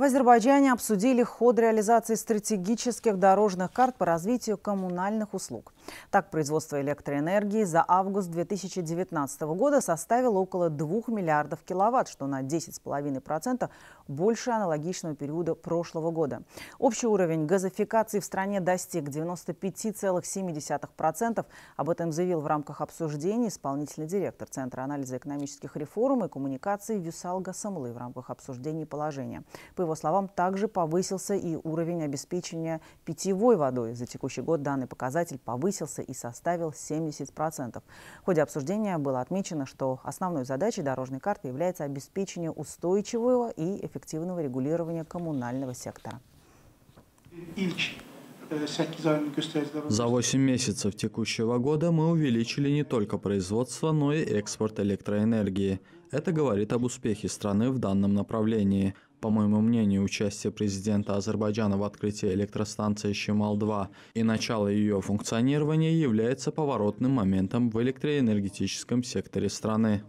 В Азербайджане обсудили ход реализации стратегических дорожных карт по развитию коммунальных услуг. Так, производство электроэнергии за август 2019 года составило около 2 миллиардов киловатт, что на 10,5% больше аналогичного периода прошлого года. Общий уровень газификации в стране достиг 95,7%. Об этом заявил в рамках обсуждения исполнительный директор Центра анализа экономических реформ и коммуникаций Вюсал Гасамлы в рамках обсуждений положения. По его словам, также повысился и уровень обеспечения питьевой водой. За текущий год данный показатель повысился и составил 70%. В ходе обсуждения было отмечено, что основной задачей дорожной карты является обеспечение устойчивого и эффективного регулирования коммунального сектора. Ильич. Э, За 8 месяцев текущего года мы увеличили не только производство, но и экспорт электроэнергии. Это говорит об успехе страны в данном направлении. По моему мнению, участие президента Азербайджана в открытии электростанции «Щемал-2» и начало ее функционирования является поворотным моментом в электроэнергетическом секторе страны.